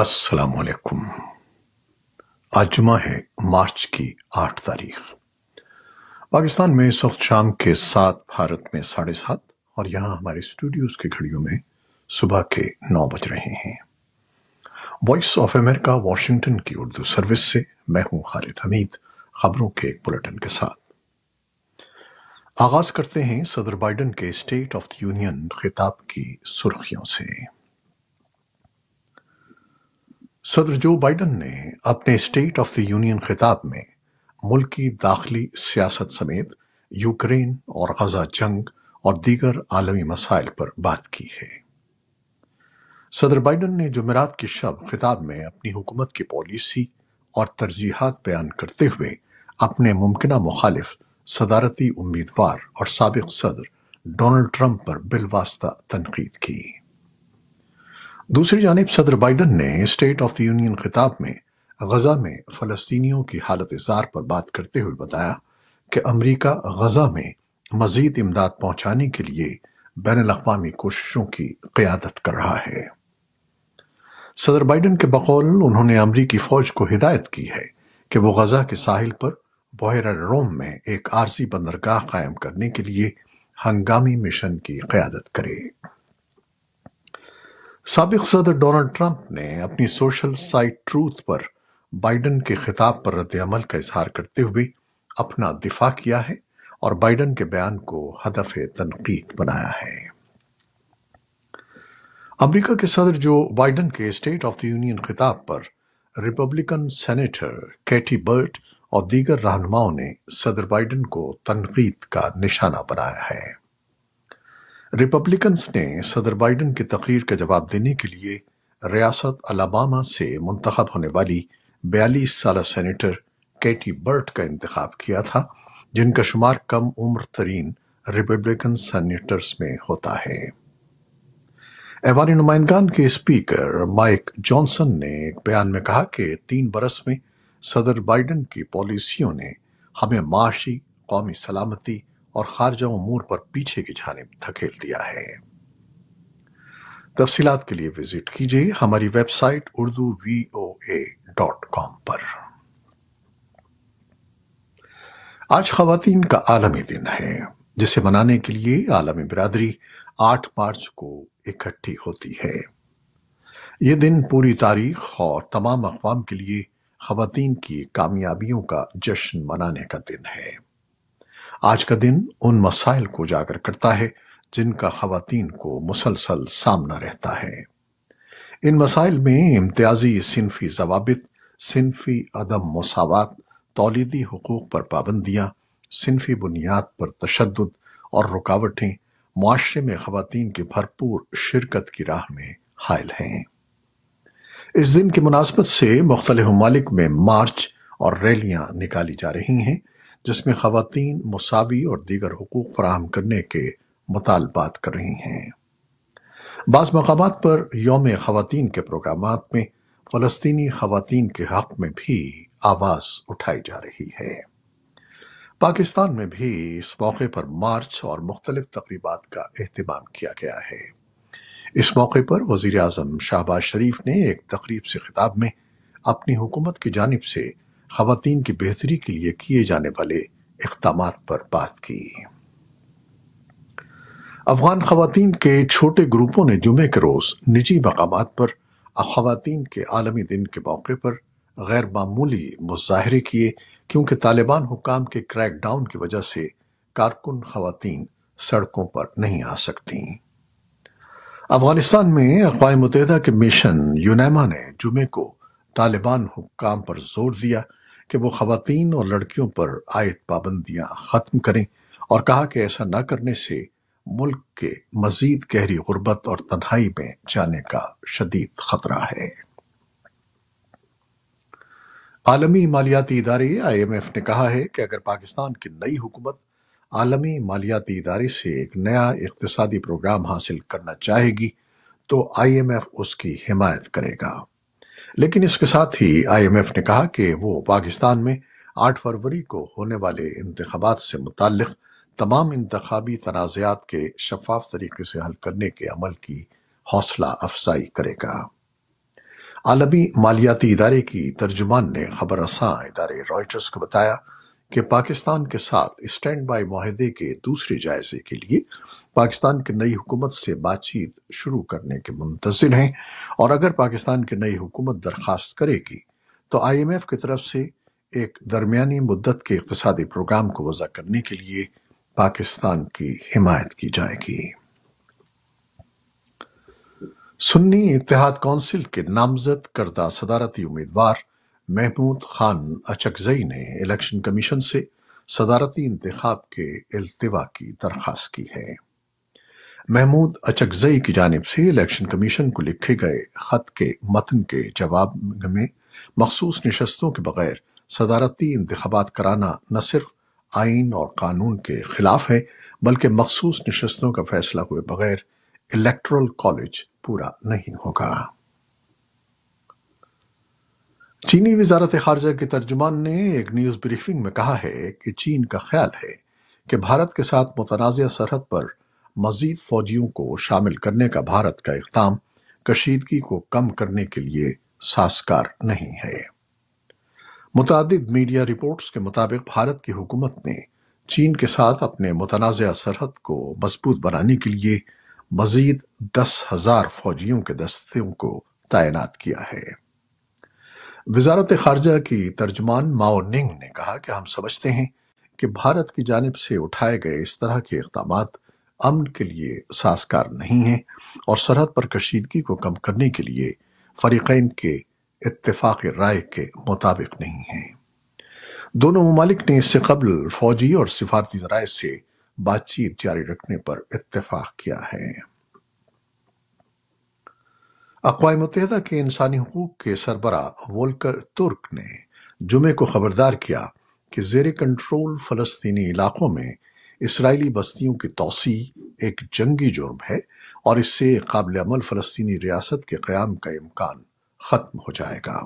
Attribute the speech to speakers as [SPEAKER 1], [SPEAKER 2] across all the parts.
[SPEAKER 1] السلام علیکم آج جمعہ ہے مارچ کی آٹھ تاریخ پاکستان میں اس وقت شام کے ساتھ بھارت میں ساڑھے سات اور یہاں ہمارے اسٹوڈیوز کی گھڑیوں میں صبح کے نو بج رہے ہیں وائس آف امریکہ واشنگٹن کی اردو سروس سے میں ہوں خالد حمید خبروں کے ایک بلٹن کے ساتھ آغاز کرتے ہیں صدر بائیڈن کے اسٹیٹ آف دی یونین خطاب کی سرخیوں سے صدر جو بائیڈن نے اپنے اسٹیٹ آف دی یونین خطاب میں ملک کی داخلی سیاست سمیت یوکرین اور غزہ جنگ اور دیگر عالمی مسائل پر بات کی ہے صدر بائیڈن نے جمعرات کی شب خطاب میں اپنی حکومت کی پالیسی اور ترجیحات بیان کرتے ہوئے اپنے ممکنہ مخالف صدارتی امیدوار اور سابق صدر ڈونلڈ ٹرمپ پر بالواسطہ تنقید کی دوسری جانب صدر بائیڈن نے اسٹیٹ آف دی یونین خطاب میں غزہ میں فلسطینیوں کی حالت اظہار پر بات کرتے ہوئے بتایا کہ امریکہ غزہ میں مزید امداد پہنچانے کے لیے بین الاقوامی کوششوں کی قیادت کر رہا ہے صدر بائیڈن کے بقول انہوں نے امریکی فوج کو ہدایت کی ہے کہ وہ غزہ کے ساحل پر بحیرہ روم میں ایک عارضی بندرگاہ قائم کرنے کے لیے ہنگامی مشن کی قیادت کرے سابق صدر ڈونلڈ ٹرمپ نے اپنی سوشل سائٹ ٹروتھ پر بائیڈن کے خطاب پر رد عمل کا اظہار کرتے ہوئے اپنا دفاع کیا ہے اور بائیڈن کے بیان کو ہدف تنقید بنایا ہے امریکہ کے صدر جو بائیڈن کے اسٹیٹ آف دی یونین خطاب پر ریپبلکن سینیٹر کیٹی برٹ اور دیگر رہنماؤں نے صدر بائیڈن کو تنقید کا نشانہ بنایا ہے ریپبلکنز نے صدر بائیڈن کی تقریر کا جواب دینے کے لیے ریاست الاباما سے منتخب ہونے والی بیالیس سالہ سینیٹر کیٹی برٹ کا انتخاب کیا تھا جن کا شمار کم عمر ترین ریپبلکن سینیٹرز میں ہوتا ہے ایوان نمائندگان کے اسپیکر مائک جانسن نے ایک بیان میں کہا کہ تین برس میں صدر بائیڈن کی پالیسیوں نے ہمیں معاشی قومی سلامتی اور خارجہ امور پر پیچھے کی جانب دھکیل دیا ہے تفصیلات کے لیے وزٹ ہماری web site Urdu V O A dot com پر آج خواتین کا عالمی دن ہے جسے منانے کے لیے عالمی برادری آٹھ مارچ کو اکٹھی ہوتی ہے یہ دن پوری تاریخ اور تمام اقوام کے لیے خواتین کی کامیابیوں کا جشن منانے کا دن ہے آج کا دن ان مسائل کو اجاگر کرتا ہے جن کا خواتین کو مسلسل سامنا رہتا ہے ان مسائل میں امتیازی صنفی ضوابط صنفی عدم مساوات تولیدی حقوق پر پابندیاں صنفی بنیاد پر تشدد اور رکاوٹیں معاشرے میں خواتین کی بھرپور شرکت کی راہ میں حائل ہیں اس دن کی مناسبت سے مختلف ممالک میں مارچ اور ریلیاں نکالی جا رہی ہیں جس میں خواتین مساوی اور دیگر حقوق فراہم کرنے کے مطالبات کر رہی ہیں بعض مقامات پر یوم خواتین کے پروگرامات میں فلسطینی خواتین کے حق میں بھی آواز اٹھائی جا رہی ہے پاکستان میں بھی اس موقع پر مارچ اور مختلف تقریبات کا اہتمام کیا گیا ہے اس موقع پر وزیر اعظم شہباز شریف نے ایک تقریب سے خطاب میں اپنی حکومت کی جانب سے خواتین کی بہتری کے لیے کیے جانے والے اقدامات پر بات کی افغان خواتین کے چھوٹے گروپوں نے جمعے کے روز نجی مقامات پر خواتین کے عالمی دن کے موقع پر غیر معمولی مظاہرے کیے کیونکہ طالبان حکام کے کریک ڈاؤن کی وجہ سے کارکن خواتین سڑکوں پر نہیں آ سکتی افغانستان میں اقوام متحدہ کے مشن یونیما نے جمعے کو طالبان حکام پر زور دیا کہ وہ خواتین اور لڑکیوں پر عائد پابندیاں ختم کریں اور کہا کہ ایسا نہ کرنے سے ملک کے مزید گہری غربت اور تنہائی میں جانے کا شدید خطرہ ہے عالمی مالیاتی ادارے آئی ایم ایف نے کہا ہے کہ اگر پاکستان کی نئی حکومت عالمی مالیاتی ادارے سے ایک نیا اقتصادی پروگرام حاصل کرنا چاہے گی تو آئی ایم ایف اس کی حمایت کرے گا لیکن اس کے ساتھ ہی آئی ایم ایف نے کہا کہ وہ پاکستان میں آٹھ فروری کو ہونے والے انتخابات سے متعلق تمام انتخابی تنازعات کے شفاف طریقے سے حل کرنے کے عمل کی حوصلہ افزائی کرے گا عالمی مالیاتی ادارے کی ترجمان نے خبر رساں ادارے رائٹرز کو بتایا کہ پاکستان کے ساتھ اسٹینڈ بائی معاہدے کے دوسرے جائزے کے لیے پاکستان کے نئی حکومت سے بات چیت شروع کرنے کے منتظر ہیں اور اگر پاکستان کی نئی حکومت درخواست کرے گی تو آئی ایم ایف کی طرف سے ایک درمیانی مدت کے اقتصادی پروگرام کو وضع کرنے کے لیے پاکستان کی حمایت کی جائے گی سنی اتحاد کونسل کے نامزد کردہ صدارتی امیدوار محمود خان اچکزئی نے الیکشن کمیشن سے صدارتی انتخاب کے التوا کی درخواست کی ہے محمود اچکزئی کی جانب سے الیکشن کمیشن کو لکھے گئے خط کے متن کے جواب میں مخصوص نشستوں کے بغیر صدارتی انتخابات کرانا نہ صرف آئین اور قانون کے خلاف ہے بلکہ مخصوص نشستوں کا فیصلہ ہوئے بغیر الیکٹرل کالج پورا نہیں ہوگا چینی وزارت خارجہ کے ترجمان نے ایک نیوز بریفنگ میں کہا ہے کہ چین کا خیال ہے کہ بھارت کے ساتھ متنازعہ سرحد پر مزید فوجیوں کو شامل کرنے کا بھارت کا اقدام کشیدگی کو کم کرنے کے لیے سازگار نہیں ہے متعدد میڈیا رپورٹس کے مطابق بھارت کی حکومت نے چین کے ساتھ اپنے متنازعہ سرحد کو مضبوط بنانے کے لیے مزید دس ہزار فوجیوں کے دستوں کو تعینات کیا ہے وزارت خارجہ کی ترجمان ماؤ ننگ نے کہا کہ ہم سمجھتے ہیں کہ بھارت کی جانب سے اٹھائے گئے اس طرح کے اقدامات امن کے لیے سازگار نہیں ہیں اور سرحد پر کشیدگی کو کم کرنے کے لیے فریقین کے اتفاق رائے کے مطابق نہیں ہیں دونوں ممالک نے اس سے قبل فوجی اور سفارتی ذرائع سے بات چیت جاری رکھنے پر اتفاق کیا ہے اقوام متحدہ کے انسانی حقوق کے سربراہ وولکر ترک نے جمعے کو خبردار کیا کہ زیر کنٹرول فلسطینی علاقوں میں اسرائیلی بستیوں کی توسیع ایک جنگی جرم ہے اور اس سے قابل عمل فلسطینی ریاست کے قیام کا امکان ختم ہو جائے گا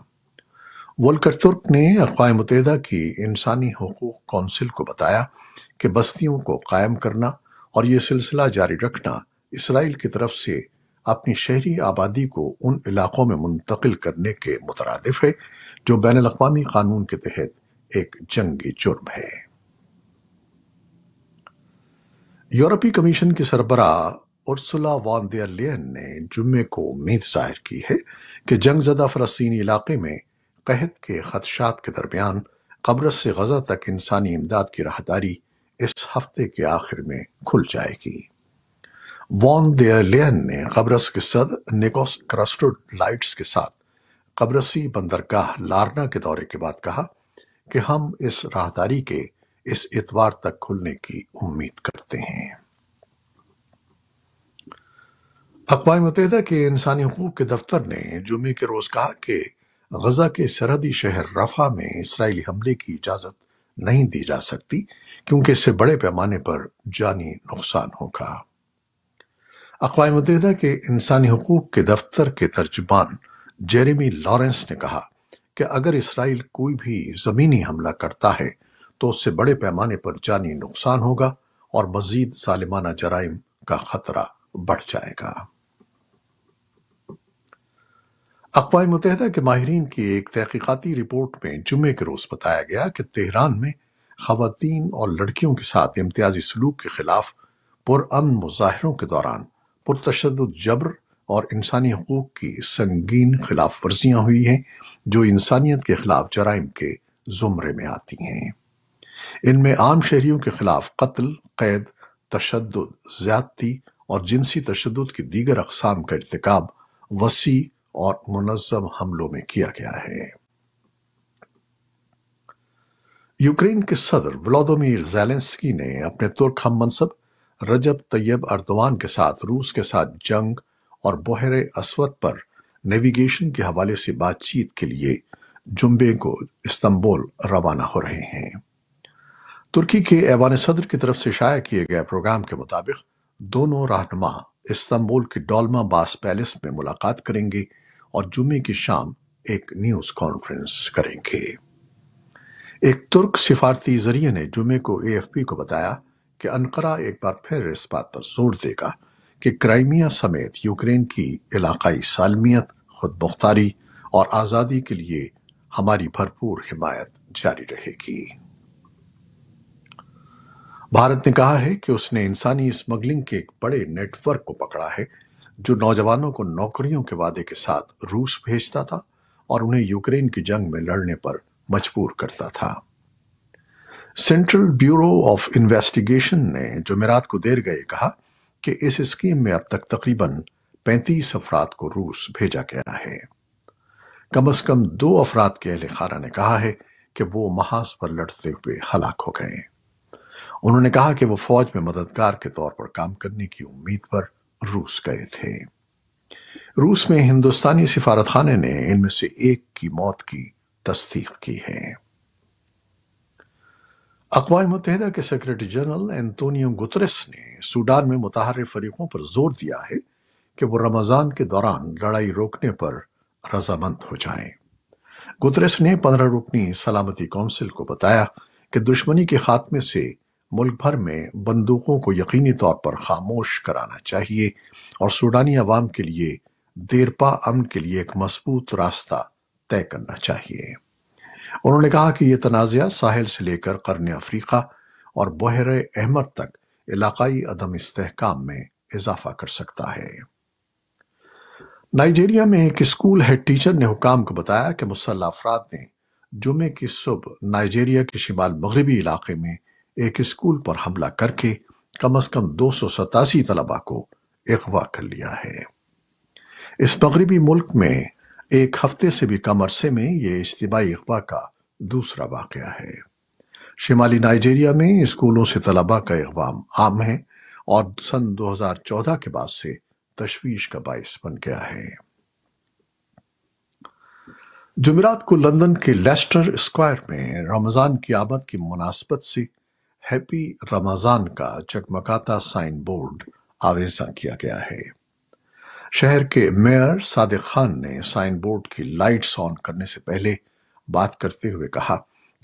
[SPEAKER 1] وولکر ترک نے اقوام متحدہ کی انسانی حقوق کونسل کو بتایا کہ بستیوں کو قائم کرنا اور یہ سلسلہ جاری رکھنا اسرائیل کی طرف سے اپنی شہری آبادی کو ان علاقوں میں منتقل کرنے کے مترادف ہے جو بین الاقوامی قانون کے تحت ایک جنگی جرم ہے یورپی کمیشن کی سربراہ ارسلا وان دیئر لین نے جمعے کو امید ظاہر کی ہے کہ جنگ زدہ فلسطینی علاقے میں قحط کے خدشات کے درمیان قبرص سے غزہ تک انسانی امداد کی راہداری اس ہفتے کے آخر میں کھل جائے گی وان دی لین نے قبرص کے صدر لائٹس کے ساتھ قبرصی بندرگاہ لارنا کے دورے کے بعد کہا کہ ہم اس راہداری کے اس اتوار تک کھلنے کی امید کرتے ہیں اقوام متحدہ کے انسانی حقوق کے دفتر نے جمعے کے روز کہا کہ غزہ کے سرحدی شہر رفا میں اسرائیلی حملے کی اجازت نہیں دی جا سکتی کیونکہ اس سے بڑے پیمانے پر جانی نقصان ہوگا اقوام متحدہ کے انسانی حقوق کے دفتر کے ترجبان جیریمی لارنس نے کہا کہ اگر اسرائیل کوئی بھی زمینی حملہ کرتا ہے تو اس سے بڑے پیمانے پر جانی نقصان ہوگا اور مزید ظالمانہ جرائم کا خطرہ بڑھ جائے گا اقوام متحدہ کے ماہرین کی ایک تحقیقاتی رپورٹ میں جمعے کے روز بتایا گیا کہ تہران میں خواتین اور لڑکیوں کے ساتھ امتیازی سلوک کے خلاف پر امن مظاہروں کے دوران پرتشدد جبر اور انسانی حقوق کی سنگین خلاف ورزیاں ہوئی ہیں جو انسانیت کے خلاف جرائم کے زمرے میں آتی ہیں ان میں عام شہریوں کے خلاف قتل قید تشدد زیادتی اور جنسی تشدد کی دیگر اقسام کا ارتکاب وسیع اور منظم حملوں میں کیا گیا ہے یوکرین کے صدر ولادومیر زیلنسکی نے اپنے ترک ہم منصب رجب طیب اردوان کے ساتھ روس کے ساتھ جنگ اور بحر اسود پر نیویگیشن کے حوالے سے بات چیت کے لیے جمبے کو استنبول روانہ ہو رہے ہیں ترکی کے ایوان صدر کی طرف سے شائع کیے گئے پروگرام کے مطابق دونوں رہنما استنبول کے ڈولما باس پیلس میں ملاقات کریں گے اور جمعے کی شام ایک نیوز کانفرنس کریں گے ایک ترک سفارتی ذریعے نے جمعے کو اے ایف پی کو بتایا کہ انقرہ ایک بار پھر اس بات پر زور دے گا کہ کرائمیا سمیت یوکرین کی علاقائی سالمیت خود مختاری اور آزادی کے لیے ہماری بھرپور حمایت جاری رہے گی بھارت نے کہا ہے کہ اس نے انسانی اسمگلنگ کے ایک بڑے نیٹ ورک کو پکڑا ہے جو نوجوانوں کو نوکریوں کے وعدے کے ساتھ روس بھیجتا تھا اور انہیں یوکرین کی جنگ میں لڑنے پر مجبور کرتا تھا سینٹرل بیورو آف انویسٹیگیشن نے جمعرات کو دیر گئے کہا کہ اس اسکیم میں اب تک تقریباً پینتیس افراد کو روس بھیجا گیا ہے کم از کم دو افراد کے اہل خارہ نے کہا ہے کہ وہ محاذ پر لڑتے ہوئے ہلاک ہو گئے انہوں نے کہا کہ وہ فوج میں مددگار کے طور پر کام کرنے کی امید پر روس گئے تھے روس میں ہندوستانی سفارت خانے نے ان میں سے ایک کی موت کی تصدیق کی ہے اقوام متحدہ کے سیکرٹری جنرل انتونیو گترس نے سوڈان میں متحرف فریقوں پر زور دیا ہے کہ وہ رمضان کے دوران لڑائی روکنے پر رضامند ہو جائیں گترس نے پندرہ رکنی سلامتی کونسل کو بتایا کہ دشمنی کے خاتمے سے ملک بھر میں بندوقوں کو یقینی طور پر خاموش کرانا چاہیے اور سوڈانی عوام کے لیے دیرپا امن کے لیے ایک مضبوط راستہ طے کرنا چاہیے انہوں نے کہا کہ یہ تنازعہ ساحل سے لے کر قرن افریقہ اور بحر احمد تک علاقائی عدم استحکام میں اضافہ کر سکتا ہے نائجیریا میں ایک اسکول ہیڈ ٹیچر نے حکام کو بتایا کہ مسلح افراد نے جمعے کی صبح نائجیریا کے شمال مغربی علاقے میں ایک اسکول پر حملہ کر کے کم از کم دو سو ستاسی طلبہ کو اغوا کر لیا ہے اس مغربی ملک میں ایک ہفتے سے بھی کم عرصے میں یہ اجتماعی اقبا کا دوسرا واقعہ ہے شمالی نائجیریا میں اسکولوں سے طلباء کا اقوام عام ہے اور سن دو ہزار چودہ کے بعد سے تشویش کا باعث بن گیا ہے جمعرات کو لندن کے لیسٹر اسکوائر میں رمضان کی آمد کی مناسبت سے ہیپی رمضان کا چکمکاتا سائن بورڈ آویزہ کیا گیا ہے شہر کے میئر صادق خان نے سائن بورڈ کی لائٹس آن کرنے سے پہلے بات کرتے ہوئے کہا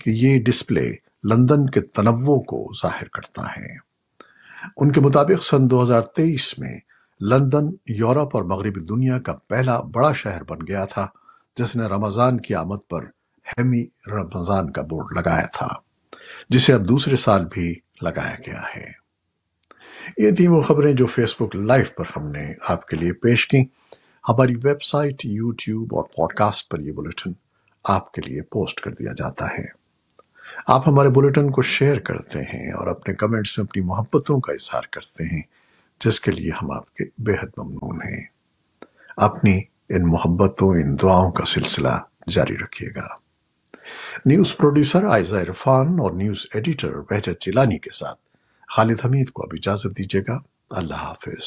[SPEAKER 1] کہ یہ ڈسپلے لندن کے تنوع کو ظاہر کرتا ہے ان کے مطابق سن دو ہزار تیئیس میں لندن یورپ اور مغربی دنیا کا پہلا بڑا شہر بن گیا تھا جس نے رمضان کی آمد پر ہیمی رمضان کا بورڈ لگایا تھا جسے اب دوسرے سال بھی لگایا گیا ہے یہ تھی وہ خبریں جو فیس بک لائف پر ہم نے آپ کے لیے پیش کی ہماری ویب سائٹ یوٹیوب اور پر یہ آپ آپ کے لیے پوسٹ کر دیا جاتا ہے ہمارے بلٹن کو شیئر کرتے ہیں اور اپنے کمنٹس میں اپنی محبتوں کا اظہار کرتے ہیں جس کے لیے ہم آپ کے بے حد ممنون ہیں اپنی ان محبتوں ان دعاؤں کا سلسلہ جاری رکھیے گا نیوز پروڈیوسر آئزہ عرفان اور نیوز ایڈیٹر بہجت چیلانی کے ساتھ خالد حمید کو اب اجازت دیجیے گا اللہ حافظ